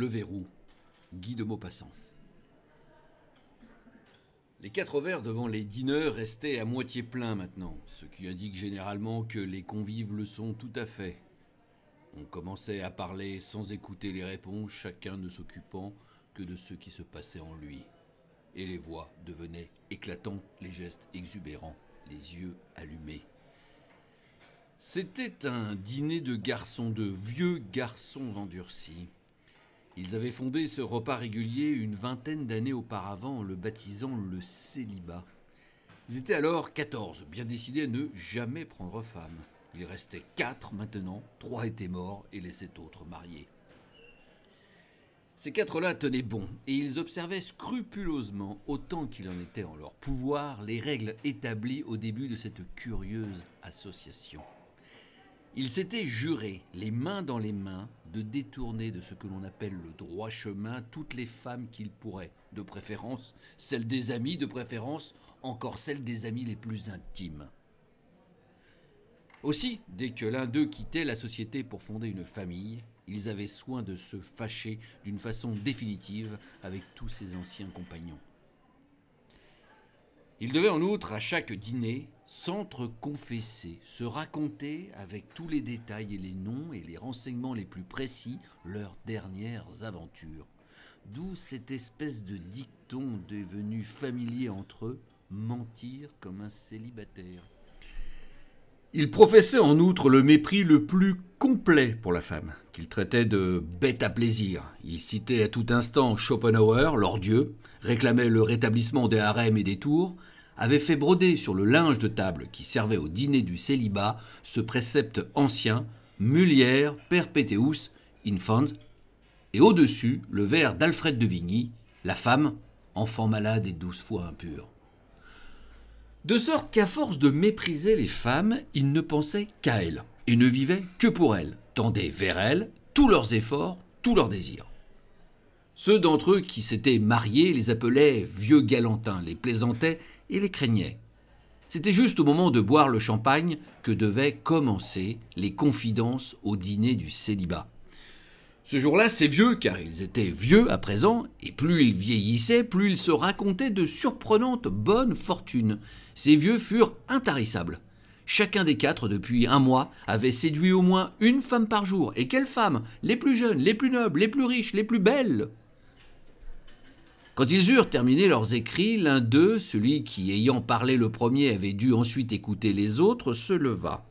Le verrou, Guy de Maupassant. Les quatre verres devant les dîneurs restaient à moitié pleins maintenant, ce qui indique généralement que les convives le sont tout à fait. On commençait à parler sans écouter les réponses, chacun ne s'occupant que de ce qui se passait en lui. Et les voix devenaient éclatantes, les gestes exubérants, les yeux allumés. C'était un dîner de garçons, de vieux garçons endurcis. Ils avaient fondé ce repas régulier une vingtaine d'années auparavant en le baptisant le célibat. Ils étaient alors 14, bien décidés à ne jamais prendre femme. Il restait 4 maintenant, 3 étaient morts et les autres mariés. Ces quatre-là tenaient bon et ils observaient scrupuleusement, autant qu'il en était en leur pouvoir, les règles établies au début de cette curieuse association. Ils s'étaient juré, les mains dans les mains, de détourner de ce que l'on appelle le droit chemin toutes les femmes qu'ils pourraient, de préférence celles des amis, de préférence encore celles des amis les plus intimes. Aussi, dès que l'un d'eux quittait la société pour fonder une famille, ils avaient soin de se fâcher d'une façon définitive avec tous ses anciens compagnons. Ils devaient en outre, à chaque dîner, S'entre-confesser, se raconter avec tous les détails et les noms et les renseignements les plus précis leurs dernières aventures. D'où cette espèce de dicton devenu familier entre eux, mentir comme un célibataire. Il professait en outre le mépris le plus complet pour la femme, qu'il traitait de bête à plaisir. Il citait à tout instant Schopenhauer, leur dieu, réclamait le rétablissement des harems et des tours, avait fait broder sur le linge de table qui servait au dîner du célibat ce précepte ancien Mulier Perpetuus Infant, et au-dessus le vers d'Alfred de Vigny, la femme, enfant malade et douze fois impure. De sorte qu'à force de mépriser les femmes, ils ne pensaient qu'à elles, et ne vivaient que pour elles, tendaient vers elles tous leurs efforts, tous leurs désirs. Ceux d'entre eux qui s'étaient mariés les appelaient vieux galantins, les plaisantaient et les craignait. C'était juste au moment de boire le champagne que devaient commencer les confidences au dîner du célibat. Ce jour-là, ces vieux, car ils étaient vieux à présent, et plus ils vieillissaient, plus ils se racontaient de surprenantes bonnes fortunes. Ces vieux furent intarissables. Chacun des quatre, depuis un mois, avait séduit au moins une femme par jour. Et quelles femmes Les plus jeunes, les plus nobles, les plus riches, les plus belles quand ils eurent terminé leurs écrits, l'un d'eux, celui qui ayant parlé le premier avait dû ensuite écouter les autres, se leva.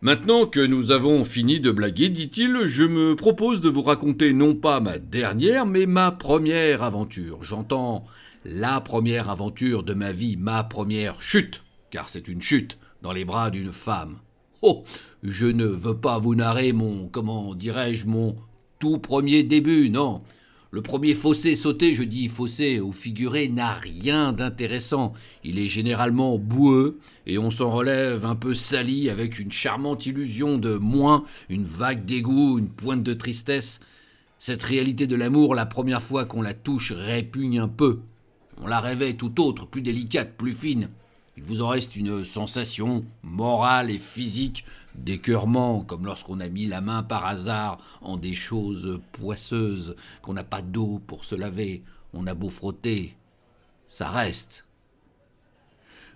Maintenant que nous avons fini de blaguer, dit-il, je me propose de vous raconter non pas ma dernière, mais ma première aventure. J'entends la première aventure de ma vie, ma première chute, car c'est une chute dans les bras d'une femme. Oh, je ne veux pas vous narrer mon, comment dirais-je, mon tout premier début, non. Le premier fossé sauté, je dis fossé ou figuré, n'a rien d'intéressant. Il est généralement boueux et on s'en relève un peu sali avec une charmante illusion de moins, une vague d'égout, une pointe de tristesse. Cette réalité de l'amour, la première fois qu'on la touche, répugne un peu. On la rêvait tout autre, plus délicate, plus fine. Il vous en reste une sensation morale et physique d'écœurement, comme lorsqu'on a mis la main par hasard en des choses poisseuses, qu'on n'a pas d'eau pour se laver, on a beau frotter, ça reste.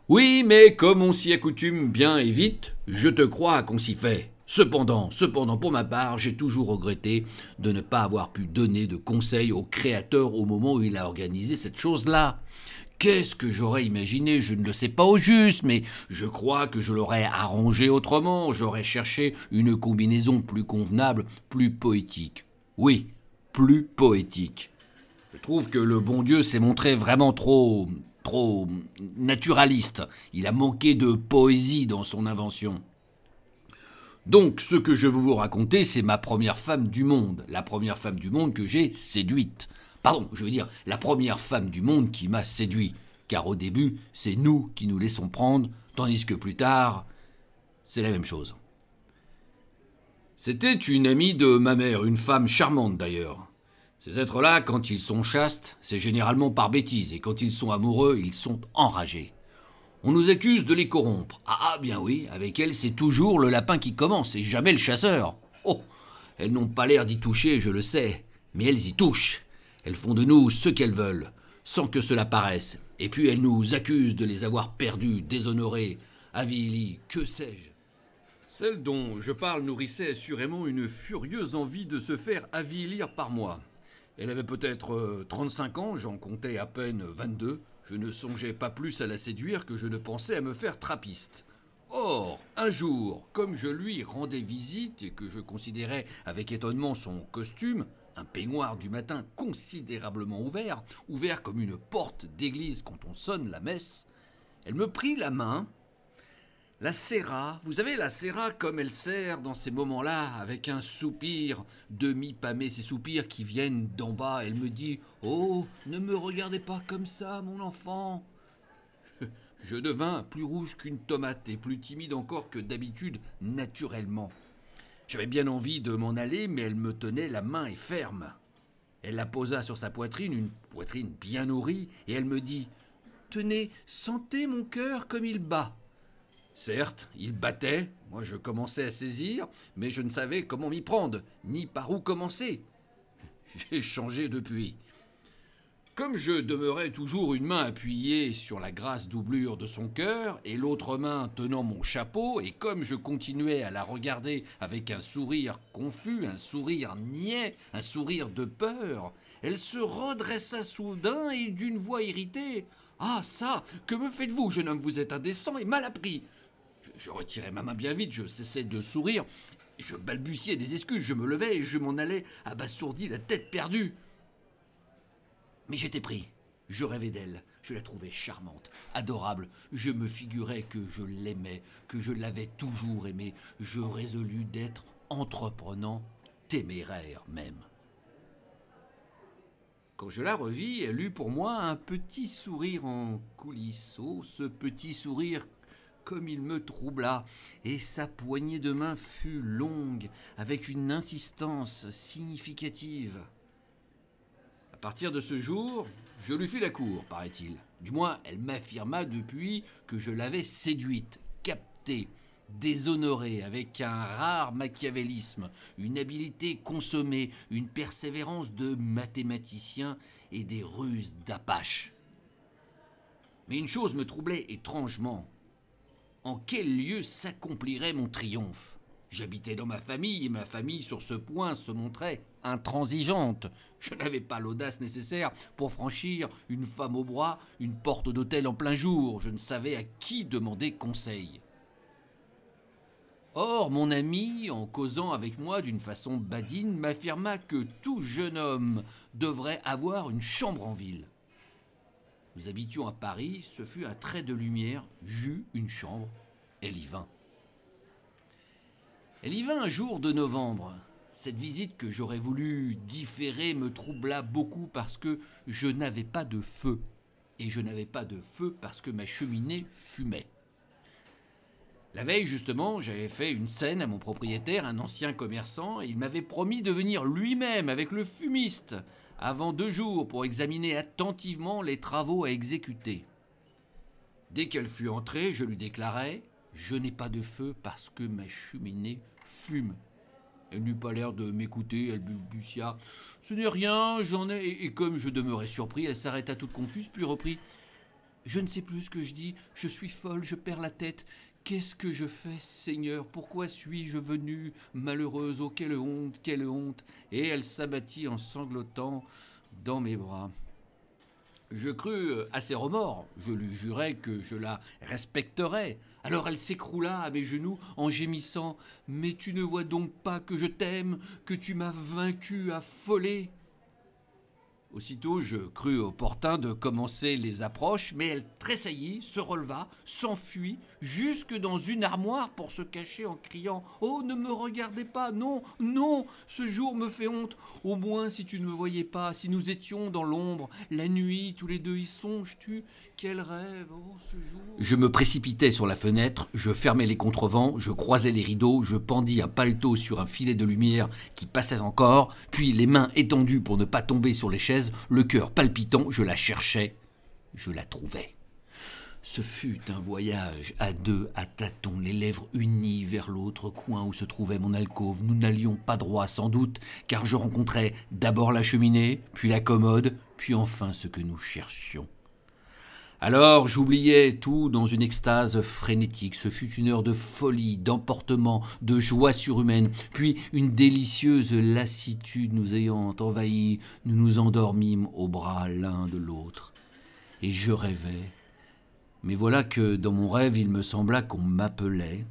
Oui, mais comme on s'y accoutume bien et vite, je te crois qu'on s'y fait. Cependant, cependant, pour ma part, j'ai toujours regretté de ne pas avoir pu donner de conseils au créateur au moment où il a organisé cette chose-là. Qu'est-ce que j'aurais imaginé Je ne le sais pas au juste, mais je crois que je l'aurais arrangé autrement, j'aurais cherché une combinaison plus convenable, plus poétique. Oui, plus poétique. Je trouve que le bon Dieu s'est montré vraiment trop... trop... naturaliste. Il a manqué de poésie dans son invention. Donc, ce que je veux vous raconter, c'est ma première femme du monde, la première femme du monde que j'ai séduite. Pardon, je veux dire, la première femme du monde qui m'a séduit, car au début, c'est nous qui nous laissons prendre, tandis que plus tard, c'est la même chose. C'était une amie de ma mère, une femme charmante d'ailleurs. Ces êtres-là, quand ils sont chastes, c'est généralement par bêtise, et quand ils sont amoureux, ils sont enragés. On nous accuse de les corrompre. Ah, ah bien oui, avec elles, c'est toujours le lapin qui commence, et jamais le chasseur. Oh, elles n'ont pas l'air d'y toucher, je le sais, mais elles y touchent. Elles font de nous ce qu'elles veulent, sans que cela paraisse. Et puis elles nous accusent de les avoir perdus, déshonorés, avilis, que sais-je. Celle dont je parle nourrissait assurément une furieuse envie de se faire avilir par moi. Elle avait peut-être 35 euh, ans, j'en comptais à peine 22. Je ne songeais pas plus à la séduire que je ne pensais à me faire trapiste. Or, un jour, comme je lui rendais visite et que je considérais avec étonnement son costume, un peignoir du matin considérablement ouvert, ouvert comme une porte d'église quand on sonne la messe. Elle me prit la main, la serra, vous savez, la serra comme elle sert dans ces moments-là, avec un soupir demi pamé ces soupirs qui viennent d'en bas. Elle me dit Oh, ne me regardez pas comme ça, mon enfant Je devins plus rouge qu'une tomate et plus timide encore que d'habitude, naturellement. J'avais bien envie de m'en aller, mais elle me tenait la main et ferme. Elle la posa sur sa poitrine, une poitrine bien nourrie, et elle me dit Tenez, sentez mon cœur comme il bat. Certes, il battait, moi je commençais à saisir, mais je ne savais comment m'y prendre, ni par où commencer. J'ai changé depuis. Comme je demeurais toujours une main appuyée sur la grasse doublure de son cœur et l'autre main tenant mon chapeau, et comme je continuais à la regarder avec un sourire confus, un sourire niais, un sourire de peur, elle se redressa soudain et d'une voix irritée Ah ça Que me faites-vous, jeune homme Vous êtes indécent et mal appris je, retirai ma main bien vite, je cessai de sourire, je balbutiais des excuses, je me levais et je m'en allais abasourdi, la tête perdue. Mais j'étais pris. Je rêvais d'elle, je la trouvais charmante, adorable, je me figurais que je l'aimais, que je l'avais toujours aimée, je résolus d'être entreprenant, téméraire même. Quand je la revis, elle eut pour moi un petit sourire en coulisseau. ce petit sourire comme il me troubla, et sa poignée de main fut longue, avec une insistance significative. À partir de ce jour, je lui fis la cour, paraît-il. Du moins, elle m'affirma depuis que je l'avais séduite, captée, déshonorée, avec un rare machiavélisme, une habileté consommée, une persévérance de mathématicien et des ruses d'apache. Mais une chose me troublait étrangement. En quel lieu s'accomplirait mon triomphe J'habitais dans ma famille et ma famille sur ce point se montrait intransigeante. Je n'avais pas l'audace nécessaire pour franchir une femme au bras, une porte d'hôtel en plein jour. Je ne savais à qui demander conseil. Or, mon ami, en causant avec moi d'une façon badine, m'affirma que tout jeune homme devrait avoir une chambre en ville. Nous habitions à Paris, ce fut un trait de lumière, j'eus une chambre, elle y vint. Elle y vint un jour de novembre. Cette visite que j'aurais voulu différer me troubla beaucoup parce que je n'avais pas de feu. Et je n'avais pas de feu parce que ma cheminée fumait. La veille, justement, j'avais fait une scène à mon propriétaire, un ancien commerçant, et il m'avait promis de venir lui-même avec le fumiste avant deux jours pour examiner attentivement les travaux à exécuter. Dès qu'elle fut entrée, je lui déclarai je n'ai pas de feu parce que ma cheminée fume. Elle n'eut pas l'air de m'écouter, elle balbutia. Ce n'est rien, j'en ai. Et, comme je demeurais surpris, elle s'arrêta toute confuse, puis reprit. Je ne sais plus ce que je dis, je suis folle, je perds la tête. Qu'est-ce que je fais, Seigneur Pourquoi suis-je venue Malheureuse, oh quelle honte, quelle honte Et elle s'abattit en sanglotant dans mes bras. Je crus euh, à ses remords, je lui jurai que je la respecterais. Alors elle s'écroula à mes genoux en gémissant Mais tu ne vois donc pas que je t'aime, que tu m'as vaincu, foler Aussitôt, je crus opportun de commencer les approches, mais elle tressaillit, se releva, s'enfuit, jusque dans une armoire pour se cacher en criant Oh, ne me regardez pas, non, non, ce jour me fait honte. Au moins, si tu ne me voyais pas, si nous étions dans l'ombre, la nuit, tous les deux y songes-tu Quel rêve, oh, ce jour. Je me précipitais sur la fenêtre, je fermais les contrevents, je croisais les rideaux, je pendis un paletot sur un filet de lumière qui passait encore, puis les mains étendues pour ne pas tomber sur les chaises le cœur palpitant, je la cherchais, je la trouvais. Ce fut un voyage à deux, à tâtons, les lèvres unies vers l'autre coin où se trouvait mon alcôve. Nous n'allions pas droit sans doute, car je rencontrais d'abord la cheminée, puis la commode, puis enfin ce que nous cherchions. Alors j'oubliais tout dans une extase frénétique. Ce fut une heure de folie, d'emportement, de joie surhumaine, puis une délicieuse lassitude nous ayant envahis, nous nous endormîmes aux bras l'un de l'autre. Et je rêvais. Mais voilà que dans mon rêve, il me sembla qu'on m'appelait,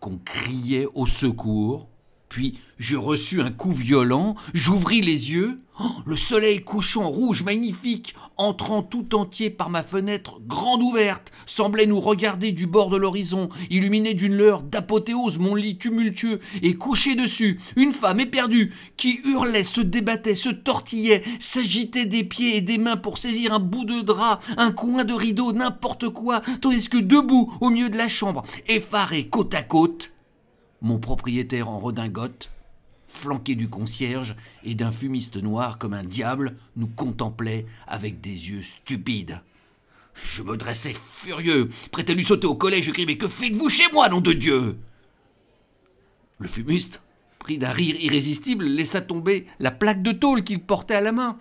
qu'on criait au secours, puis je reçus un coup violent, j'ouvris les yeux, oh, le soleil couchant rouge magnifique, entrant tout entier par ma fenêtre grande ouverte, semblait nous regarder du bord de l'horizon, illuminé d'une lueur d'apothéose mon lit tumultueux, et couché dessus, une femme éperdue, qui hurlait, se débattait, se tortillait, s'agitait des pieds et des mains pour saisir un bout de drap, un coin de rideau, n'importe quoi, tandis que debout, au milieu de la chambre, effaré côte à côte, mon propriétaire en redingote, flanqué du concierge et d'un fumiste noir comme un diable, nous contemplait avec des yeux stupides. Je me dressais furieux, prêt à lui sauter au collet, je criais Mais que faites-vous chez moi, nom de Dieu Le fumiste, pris d'un rire irrésistible, laissa tomber la plaque de tôle qu'il portait à la main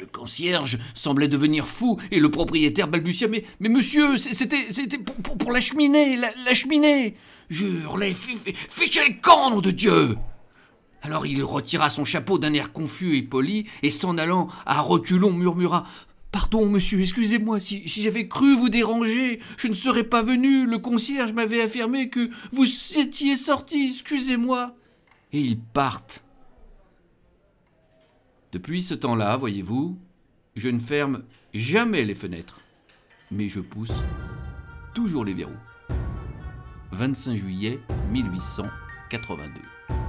le concierge semblait devenir fou et le propriétaire balbutia Mais, monsieur, c'était, c'était pour, la cheminée, la, cheminée jure les Fichez les camp, de Dieu Alors il retira son chapeau d'un air confus et poli et s'en allant à reculons murmura Pardon, monsieur, excusez-moi, si, si j'avais cru vous déranger, je ne serais pas venu. Le concierge m'avait affirmé que vous étiez sorti, excusez-moi. Et ils partent. Depuis ce temps-là, voyez-vous, je ne ferme jamais les fenêtres, mais je pousse toujours les verrous. 25 juillet 1882.